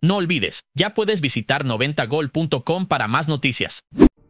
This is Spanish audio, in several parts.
No olvides, ya puedes visitar 90gol.com para más noticias.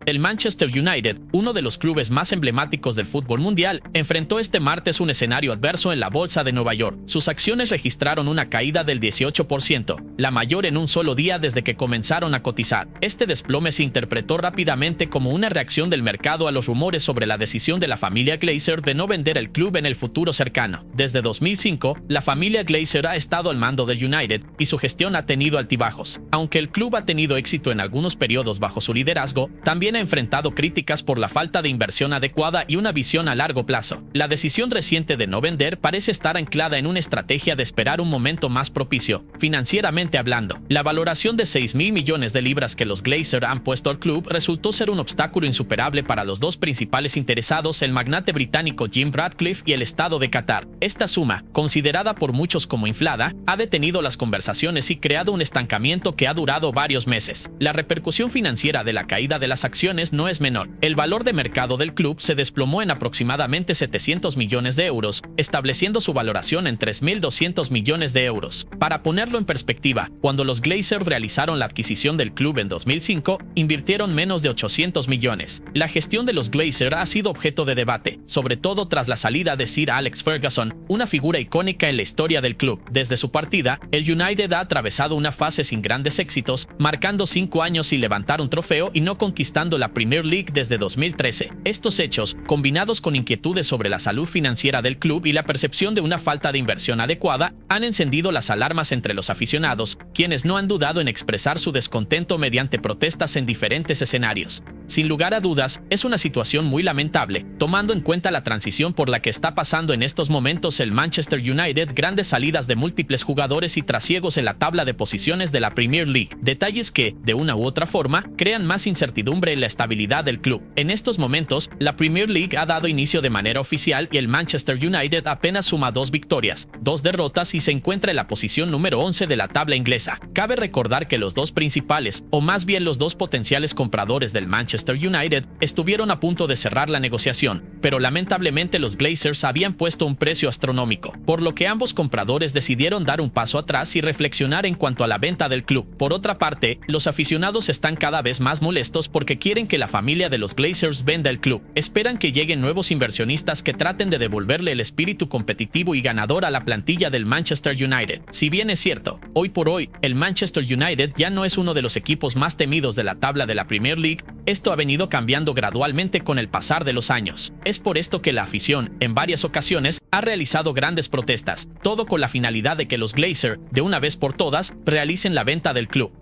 El Manchester United, uno de los clubes más emblemáticos del fútbol mundial, enfrentó este martes un escenario adverso en la Bolsa de Nueva York. Sus acciones registraron una caída del 18%, la mayor en un solo día desde que comenzaron a cotizar. Este desplome se interpretó rápidamente como una reacción del mercado a los rumores sobre la decisión de la familia Glazer de no vender el club en el futuro cercano. Desde 2005, la familia Glazer ha estado al mando del United y su gestión ha tenido altibajos. Aunque el club ha tenido éxito en algunos periodos bajo su liderazgo, también ha enfrentado críticas por la falta de inversión adecuada y una visión a largo plazo. La decisión reciente de no vender parece estar anclada en una estrategia de esperar un momento más propicio, financieramente hablando. La valoración de 6 mil millones de libras que los Glazer han puesto al club resultó ser un obstáculo insuperable para los dos principales interesados, el magnate británico Jim Radcliffe y el Estado de Qatar. Esta suma, considerada por muchos como inflada, ha detenido las conversaciones y creado un estancamiento que ha durado varios meses. La repercusión financiera de la caída de las acciones no es menor. El valor de mercado del club se desplomó en aproximadamente 700 millones de euros, estableciendo su valoración en 3.200 millones de euros. Para ponerlo en perspectiva, cuando los Glazers realizaron la adquisición del club en 2005, invirtieron menos de 800 millones. La gestión de los Glazers ha sido objeto de debate, sobre todo tras la salida de Sir Alex Ferguson, una figura icónica en la historia del club. Desde su partida, el United ha atravesado una fase sin grandes éxitos, marcando cinco años sin levantar un trofeo y no conquistando la Premier League desde 2013. Estos hechos, combinados con inquietudes sobre la salud financiera del club y la percepción de una falta de inversión adecuada, han encendido las alarmas entre los aficionados, quienes no han dudado en expresar su descontento mediante protestas en diferentes escenarios. Sin lugar a dudas, es una situación muy lamentable, tomando en cuenta la transición por la que está pasando en estos momentos el Manchester United, grandes salidas de múltiples jugadores y trasiegos en la tabla de posiciones de la Premier League, detalles que, de una u otra forma, crean más incertidumbre en la estabilidad del club. En estos momentos, la Premier League ha dado inicio de manera oficial y el Manchester United apenas suma dos victorias, dos derrotas y se encuentra en la posición número 11 de la tabla inglesa. Cabe recordar que los dos principales, o más bien los dos potenciales compradores del Manchester Manchester United estuvieron a punto de cerrar la negociación, pero lamentablemente los Blazers habían puesto un precio astronómico, por lo que ambos compradores decidieron dar un paso atrás y reflexionar en cuanto a la venta del club. Por otra parte, los aficionados están cada vez más molestos porque quieren que la familia de los Blazers venda el club. Esperan que lleguen nuevos inversionistas que traten de devolverle el espíritu competitivo y ganador a la plantilla del Manchester United. Si bien es cierto, hoy por hoy, el Manchester United ya no es uno de los equipos más temidos de la tabla de la Premier League, esto ha venido cambiando gradualmente con el pasar de los años. Es por esto que la afición, en varias ocasiones, ha realizado grandes protestas, todo con la finalidad de que los Glazer, de una vez por todas, realicen la venta del club.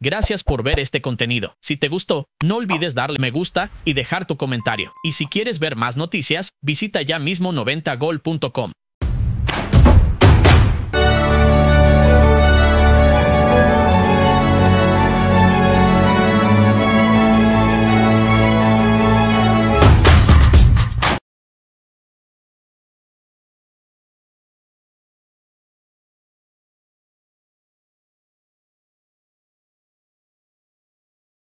Gracias por ver este contenido. Si te gustó, no olvides darle me gusta y dejar tu comentario. Y si quieres ver más noticias, visita ya mismo 90gol.com.